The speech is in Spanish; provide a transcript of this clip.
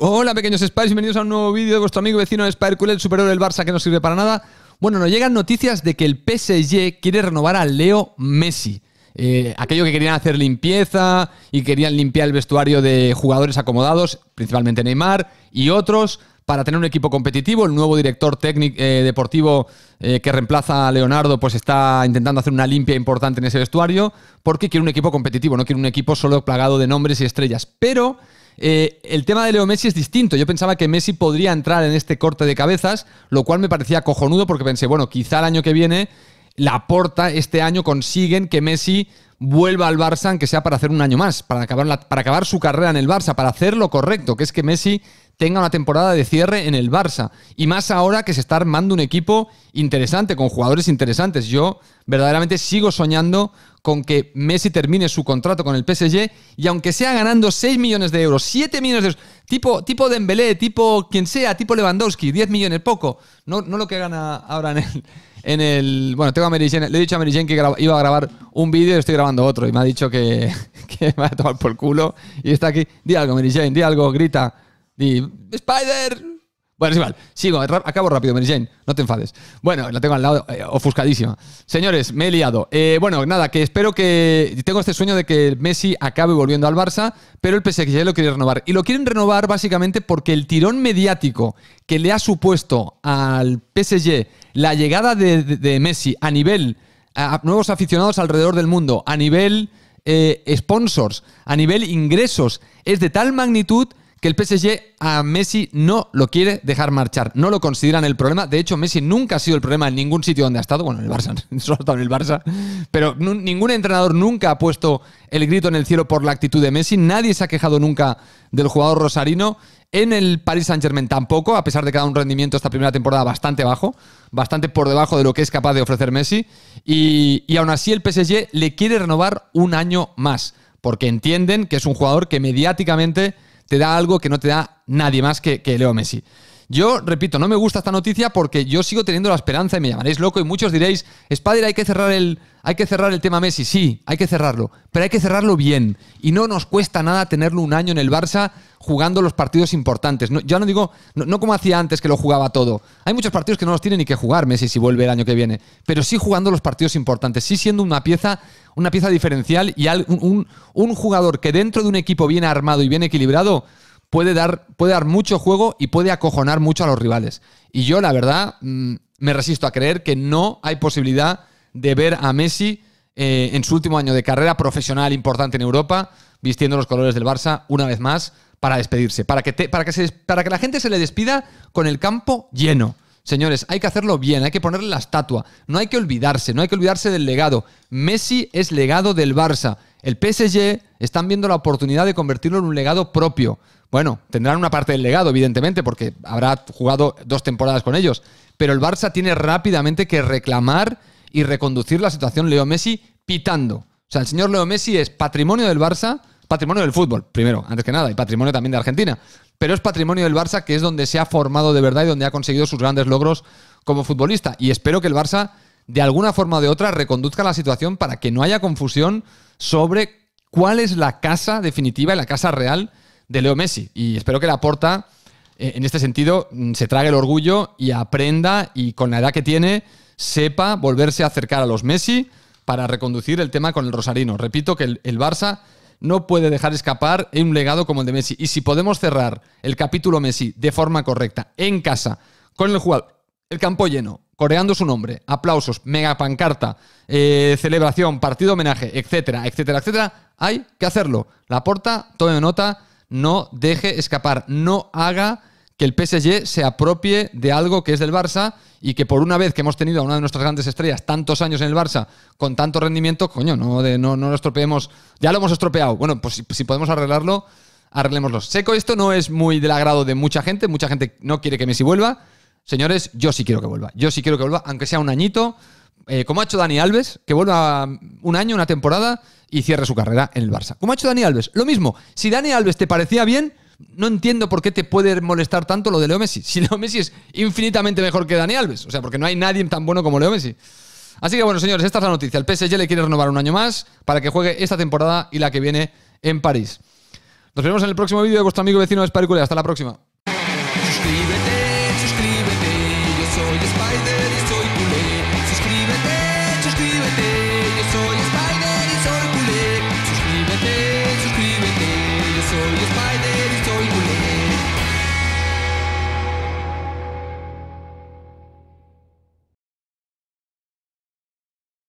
Hola pequeños Spice, bienvenidos a un nuevo vídeo de vuestro amigo vecino Spider Cool, el superhéroe del Barça que no sirve para nada. Bueno, nos llegan noticias de que el PSG quiere renovar a Leo Messi. Eh, aquello que querían hacer limpieza y querían limpiar el vestuario de jugadores acomodados, principalmente Neymar, y otros, para tener un equipo competitivo. El nuevo director técnico eh, deportivo eh, que reemplaza a Leonardo, pues está intentando hacer una limpia importante en ese vestuario, porque quiere un equipo competitivo, no quiere un equipo solo plagado de nombres y estrellas. Pero eh, el tema de Leo Messi es distinto. Yo pensaba que Messi podría entrar en este corte de cabezas, lo cual me parecía cojonudo, porque pensé, bueno, quizá el año que viene la porta este año consiguen que Messi vuelva al Barça, aunque sea para hacer un año más, para para acabar su carrera en el Barça, para hacer lo correcto, que es que Messi tenga una temporada de cierre en el Barça. Y más ahora que se está armando un equipo interesante, con jugadores interesantes. Yo verdaderamente sigo soñando con que Messi termine su contrato con el PSG y aunque sea ganando 6 millones de euros, 7 millones de euros, tipo, tipo Dembélé, tipo quien sea, tipo Lewandowski, 10 millones, poco, no, no lo que gana ahora en el... bueno, tengo a le he dicho a Mary que iba a grabar un vídeo y estoy grabando otro y me ha dicho que, me va a tomar por culo y está aquí. Di algo, Mary Jane, di algo, grita. Y... Spider. Bueno, igual. Sigo, acabo rápido, Mary Jane. No te enfades. Bueno, la tengo al lado, eh, ofuscadísima. Señores, me he liado. Eh, bueno, nada, que espero que. Tengo este sueño de que Messi acabe volviendo al Barça, pero el PSG lo quiere renovar. Y lo quieren renovar básicamente porque el tirón mediático que le ha supuesto al PSG la llegada de, Messi a nivel. A nuevos aficionados alrededor del mundo, a nivel eh, sponsors, a nivel ingresos, es de tal magnitud que el PSG a Messi no lo quiere dejar marchar, no lo consideran el problema. De hecho, Messi nunca ha sido el problema en ningún sitio donde ha estado, bueno, en el Barça, solo en el Barça, pero ningún entrenador nunca ha puesto el grito en el cielo por la actitud de Messi, nadie se ha quejado nunca del jugador rosarino. En el Paris Saint-Germain tampoco, a pesar de que ha dado un rendimiento esta primera temporada bastante bajo, bastante por debajo de lo que es capaz de ofrecer Messi. Y, y aún así el PSG le quiere renovar un año más, porque entienden que es un jugador que mediáticamente te da algo que no te da nadie más que, que Leo Messi. Yo, repito, no me gusta esta noticia porque yo sigo teniendo la esperanza y me llamaréis loco y muchos diréis, Spider, hay que cerrar el, hay que cerrar el tema Messi. Sí, hay que cerrarlo, pero hay que cerrarlo bien. Y no nos cuesta nada tenerlo un año en el Barça jugando los partidos importantes. No, ya no digo, no, como hacía antes que lo jugaba todo. Hay muchos partidos que no los tiene ni que jugar Messi si vuelve el año que viene, pero sí jugando los partidos importantes, sí siendo una pieza, una pieza diferencial y un, un jugador que dentro de un equipo bien armado y bien equilibrado puede dar, puede dar mucho juego y puede acojonar mucho a los rivales. Y yo, la verdad, mm, me resisto a creer que no hay posibilidad de ver a Messi eh, en su último año de carrera profesional importante en Europa, vistiendo los colores del Barça una vez más para despedirse, para que, para que, se, para que la gente se le despida con el campo lleno. Señores, hay que hacerlo bien, hay que ponerle la estatua, no hay que olvidarse, no hay que olvidarse del legado. Messi es legado del Barça. El PSG están viendo la oportunidad de convertirlo en un legado propio. Bueno, tendrán una parte del legado, evidentemente, porque habrá jugado dos temporadas con ellos. Pero el Barça tiene rápidamente que reclamar y reconducir la situación Leo Messi pitando. O sea, el señor Leo Messi es patrimonio del Barça, patrimonio del fútbol, primero, antes que nada, y patrimonio también de Argentina. Pero es patrimonio del Barça, que es donde se ha formado de verdad y donde ha conseguido sus grandes logros como futbolista. Y espero que el Barça, de alguna forma o de otra, reconduzca la situación para que no haya confusión sobre cuál es la casa definitiva y la casa real de Leo Messi. Y espero que la porta eh, en este sentido, mm, se trague el orgullo y aprenda y con la edad que tiene, sepa volverse a acercar a los Messi para reconducir el tema con el Rosarino. Repito que el, Barça no puede dejar escapar un legado como el de Messi. Y si podemos cerrar el capítulo Messi de forma correcta, en casa, con el jugador, el campo lleno, coreando su nombre, aplausos, mega pancarta, eh, celebración, partido homenaje, etcétera, etcétera, etcétera, hay que hacerlo. La porta, tome nota no deje escapar, no haga que el PSG se apropie de algo que es del Barça y que por una vez que hemos tenido a una de nuestras grandes estrellas tantos años en el Barça con tanto rendimiento, coño, no, de, no, lo estropeemos, ya lo hemos estropeado. Bueno, pues si, si podemos arreglarlo, arreglémoslo. Seco, esto no es muy del agrado de mucha gente, mucha gente no quiere que Messi vuelva. Señores, yo sí quiero que vuelva, yo sí quiero que vuelva, aunque sea un añito, eh, como ha hecho Dani Alves, que vuelva un año, una temporada y cierre su carrera en el Barça. Como ha hecho Dani Alves, lo mismo. Si Dani Alves te parecía bien, no entiendo por qué te puede molestar tanto lo de Leo Messi. Si Leo Messi es infinitamente mejor que Dani Alves, o sea, porque no hay nadie tan bueno como Leo Messi. Así que bueno, señores, esta es la noticia. El PSG le quiere renovar un año más para que juegue esta temporada y la que viene en París. Nos vemos en el próximo vídeo de vuestro amigo vecino Sparicule. Hasta la próxima. Suscríbete, suscríbete. soy